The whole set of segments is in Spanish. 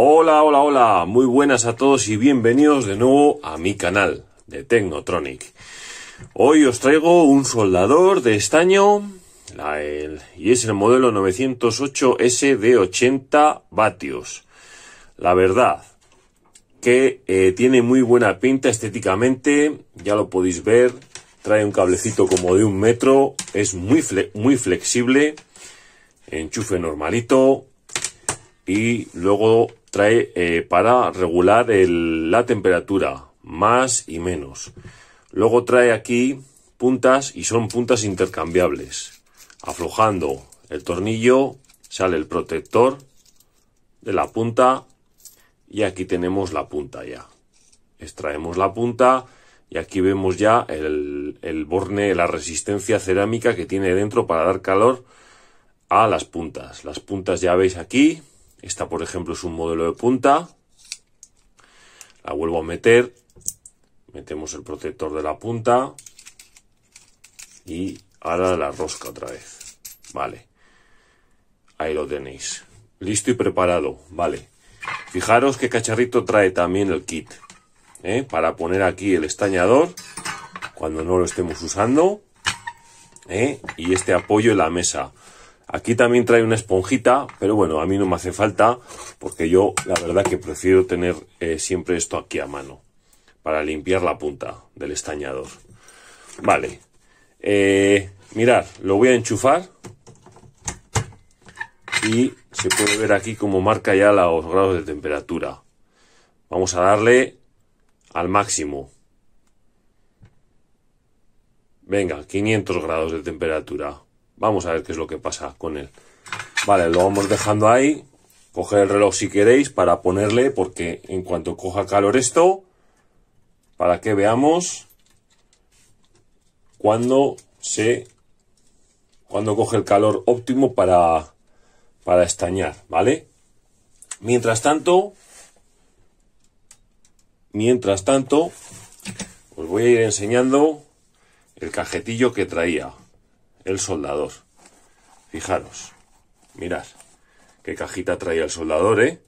Hola, hola, hola, muy buenas a todos y bienvenidos de nuevo a mi canal de technotronic Hoy os traigo un soldador de estaño y es el modelo 908S de 80 vatios. La verdad que eh, tiene muy buena pinta estéticamente, ya lo podéis ver, trae un cablecito como de un metro, es muy, muy flexible, enchufe normalito y luego trae eh, para regular la temperatura, más y menos. Luego trae aquí puntas y son puntas intercambiables. Aflojando el tornillo sale el protector de la punta y aquí tenemos la punta ya. Extraemos la punta y aquí vemos ya el borne, la resistencia cerámica que tiene dentro para dar calor a las puntas. Las puntas ya veis aquí, esta, por ejemplo, es un modelo de punta. La vuelvo a meter. Metemos el protector de la punta. Y ahora la rosca otra vez. Vale. Ahí lo tenéis. Listo y preparado. Vale. Fijaros qué cacharrito trae también el kit. ¿eh? Para poner aquí el estañador. Cuando no lo estemos usando. ¿eh? Y este apoyo en la mesa. Aquí también trae una esponjita, pero bueno, a mí no me hace falta, porque yo la verdad que prefiero tener eh, siempre esto aquí a mano, para limpiar la punta del estañador. Vale, eh, mirad, lo voy a enchufar y se puede ver aquí como marca ya los grados de temperatura. Vamos a darle al máximo. Venga, 500 grados de temperatura. Vamos a ver qué es lo que pasa con él. Vale, lo vamos dejando ahí. Coger el reloj si queréis para ponerle, porque en cuanto coja calor esto, para que veamos cuándo se cuando coge el calor óptimo para, para estañar, ¿vale? Mientras tanto, mientras tanto, os voy a ir enseñando el cajetillo que traía el soldador. Fijaros, mirad, qué cajita traía el soldador, ¿eh?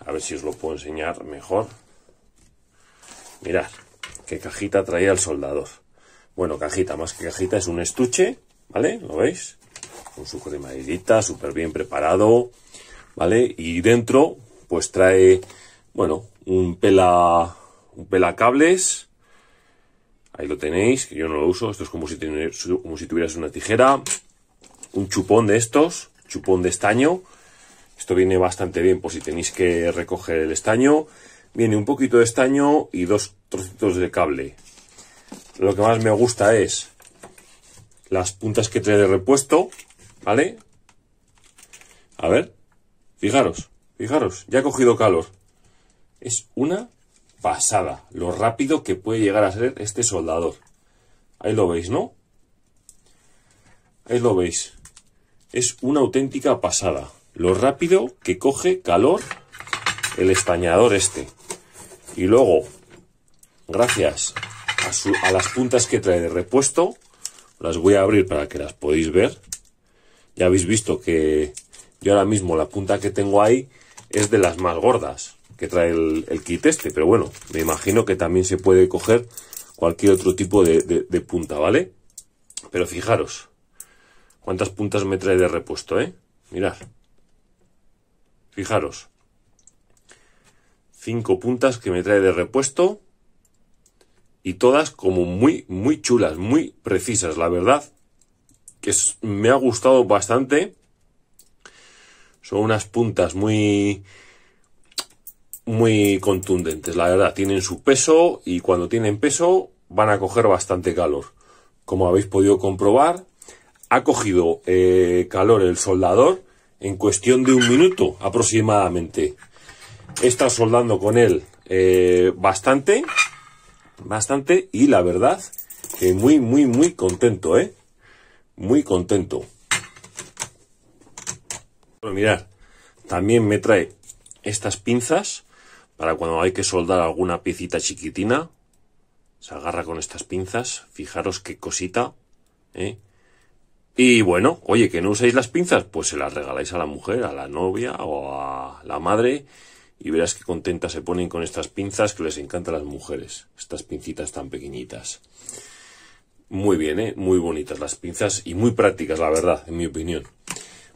A ver si os lo puedo enseñar mejor. Mirad, qué cajita traía el soldador. Bueno, cajita, más que cajita, es un estuche, ¿vale? ¿Lo veis? Con su cremadita, súper bien preparado, ¿vale? Y dentro, pues trae, bueno, un pela, un pela cables, Ahí lo tenéis, que yo no lo uso. Esto es como si, tuvieras una tijera, un chupón de estos, chupón de estaño. Esto viene bastante bien por si tenéis que recoger el estaño. Viene un poquito de estaño y dos trocitos de cable. Lo que más me gusta es las puntas que trae de repuesto, ¿vale? A ver, fijaros, fijaros, ya ha cogido calor. Es una pasada lo rápido que puede llegar a ser este soldador. Ahí lo veis, ¿no? Ahí lo veis. Es una auténtica pasada. Lo rápido que coge calor el estañador este. Y luego, gracias a, a las puntas que trae de repuesto, las voy a abrir para que las podáis ver. Ya habéis visto que yo ahora mismo la punta que tengo ahí es de las más gordas que trae el, kit este. Pero bueno, me imagino que también se puede coger cualquier otro tipo de, punta, ¿vale? Pero fijaros, cuántas puntas me trae de repuesto, ¿eh? Mirad. Fijaros. Cinco puntas que me trae de repuesto. Y todas como muy, muy chulas, muy precisas, la verdad. Que me ha gustado bastante. Son unas puntas muy muy contundentes, la verdad. Tienen su peso y cuando tienen peso van a coger bastante calor. Como habéis podido comprobar, ha cogido eh, calor el soldador en cuestión de un minuto aproximadamente. He estado soldando con él eh, bastante, bastante y la verdad que muy, muy, muy contento, ¿eh? Muy contento. Bueno, mirad, también me trae estas pinzas para cuando hay que soldar alguna piecita chiquitina, se agarra con estas pinzas, fijaros qué cosita, ¿eh? Y bueno, oye, que no usáis las pinzas, pues se las regaláis a la mujer, a la novia o a la madre, y verás qué contenta se ponen con estas pinzas que les encantan las mujeres, estas pincitas tan pequeñitas. Muy bien, ¿eh? muy bonitas las pinzas y muy prácticas, la verdad, en mi opinión.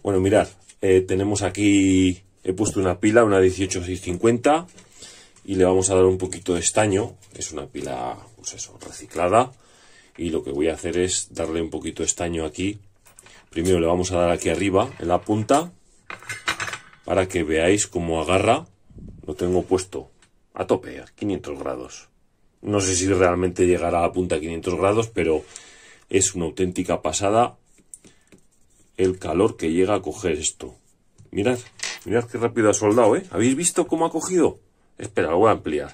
Bueno, mirad, eh, tenemos aquí, he puesto una pila, una 18650, y le vamos a dar un poquito de estaño, es una pila pues eso, reciclada y lo que voy a hacer es darle un poquito de estaño aquí. Primero le vamos a dar aquí arriba en la punta para que veáis cómo agarra. Lo tengo puesto a tope, a 500 grados. No sé si realmente llegará a la punta a 500 grados, pero es una auténtica pasada el calor que llega a coger esto. Mirad, mirad qué rápido ha soldado, ¿eh? ¿Habéis visto cómo ha cogido? Espera, lo voy a ampliar.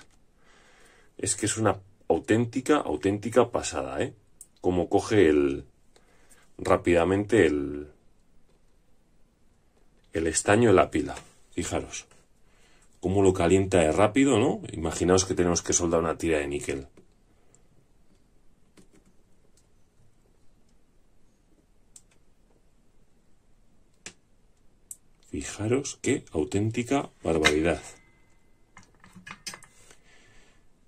Es que es una auténtica, auténtica pasada, ¿eh? Como coge el. rápidamente el. el estaño en la pila. Fijaros. Cómo lo calienta de rápido, ¿no? Imaginaos que tenemos que soldar una tira de níquel. Fijaros qué auténtica barbaridad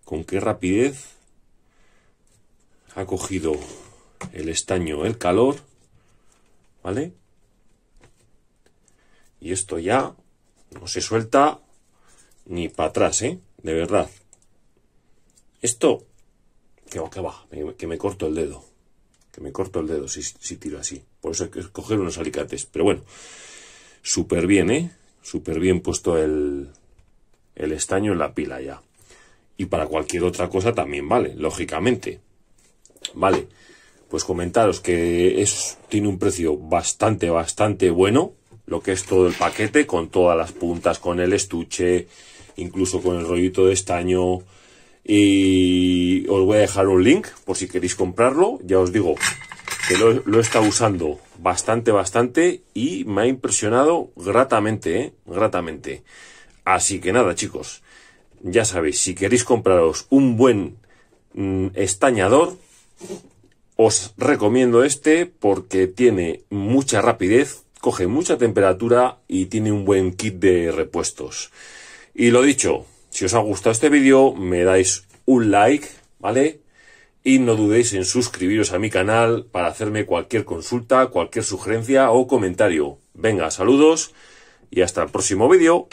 con qué rapidez ha cogido el estaño el calor, ¿vale? Y esto ya no se suelta ni para atrás, ¿eh? De verdad. Esto, que, que va, que me corto el dedo. Que me corto el dedo si, si tiro así. Por eso hay que coger unos alicates. Pero bueno, súper bien, ¿eh? Súper bien puesto el, el estaño en la pila ya y para cualquier otra cosa también vale, lógicamente. Vale, pues comentaros que es, tiene un precio bastante, bastante bueno, lo que es todo el paquete, con todas las puntas, con el estuche, incluso con el rollito de estaño. Y os voy a dejar un link por si queréis comprarlo. Ya os digo que lo, lo he estado usando bastante, bastante y me ha impresionado gratamente, ¿eh? gratamente. Así que nada, chicos ya sabéis, si queréis compraros un buen mm, estañador, os recomiendo este porque tiene mucha rapidez, coge mucha temperatura y tiene un buen kit de repuestos. Y lo dicho, si os ha gustado este vídeo, me dais un like, ¿vale? Y no dudéis en suscribiros a mi canal para hacerme cualquier consulta, cualquier sugerencia o comentario. Venga, saludos y hasta el próximo vídeo.